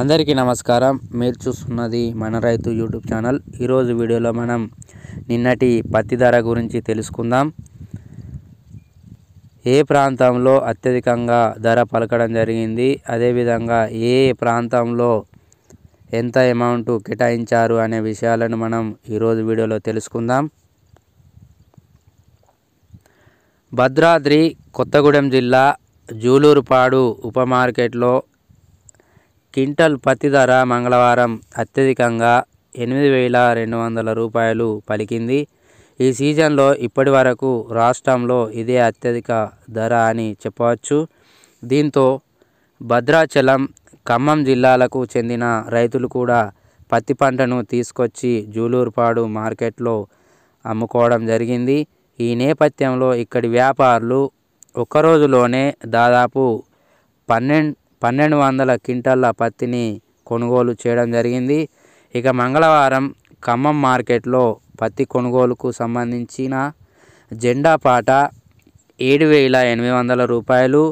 అందరికీ నమస్కారం మీరు చూస్తున్నది మన రైతు యూట్యూబ్ ఛానల్ ఈరోజు వీడియోలో మనం నిన్నటి పత్తి ధర గురించి తెలుసుకుందాం ఏ ప్రాంతంలో అత్యధికంగా ధర పలకడం జరిగింది అదేవిధంగా ఏ ప్రాంతంలో ఎంత అమౌంట్ కేటాయించారు అనే విషయాలను మనం ఈరోజు వీడియోలో తెలుసుకుందాం భద్రాద్రి కొత్తగూడెం జిల్లా జూలూరుపాడు ఉప మార్కెట్లో క్వింటాల్ పత్తి ధర మంగళవారం అత్యధికంగా ఎనిమిది వేల రెండు వందల రూపాయలు పలికింది ఈ సీజన్లో ఇప్పటి వరకు రాష్ట్రంలో ఇదే అత్యధిక ధర అని చెప్పవచ్చు దీంతో భద్రాచలం ఖమ్మం జిల్లాలకు చెందిన రైతులు కూడా పత్తి పంటను తీసుకొచ్చి జూలూరుపాడు మార్కెట్లో అమ్ముకోవడం జరిగింది ఈ నేపథ్యంలో ఇక్కడి వ్యాపారులు ఒక్కరోజులోనే దాదాపు పన్నెండు పన్నెండు వందల క్వింటాళ్ల పత్తిని కొనుగోలు చేయడం జరిగింది ఇక మంగళవారం ఖమ్మం మార్కెట్లో పత్తి కొనుగోలుకు సంబంధించిన జెండా పాట ఏడు వేల ఎనిమిది వందల రూపాయలు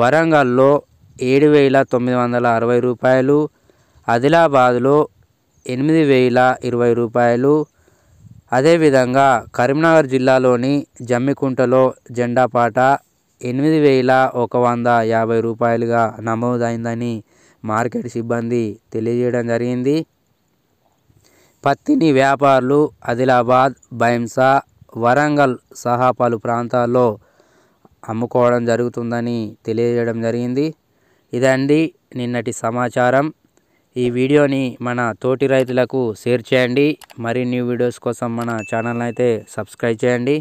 వరంగల్లో ఏడు వేల తొమ్మిది వందల అరవై రూపాయలు ఆదిలాబాద్లో ఎనిమిది వేల ఇరవై రూపాయలు అదేవిధంగా కరీంనగర్ జిల్లాలోని జమ్మికుంటలో జెండా పాట ఎనిమిది వేల ఒక వంద యాభై రూపాయలుగా నమోదైందని మార్కెట్ సిబ్బంది తెలియజేయడం జరిగింది పత్తిని వ్యాపారులు ఆదిలాబాద్ భైంసా వరంగల్ సహా పలు ప్రాంతాల్లో అమ్ముకోవడం జరుగుతుందని తెలియజేయడం జరిగింది ఇదండి నిన్నటి సమాచారం ఈ వీడియోని మన తోటి రైతులకు షేర్ చేయండి మరిన్ని వీడియోస్ కోసం మన ఛానల్ అయితే సబ్స్క్రైబ్ చేయండి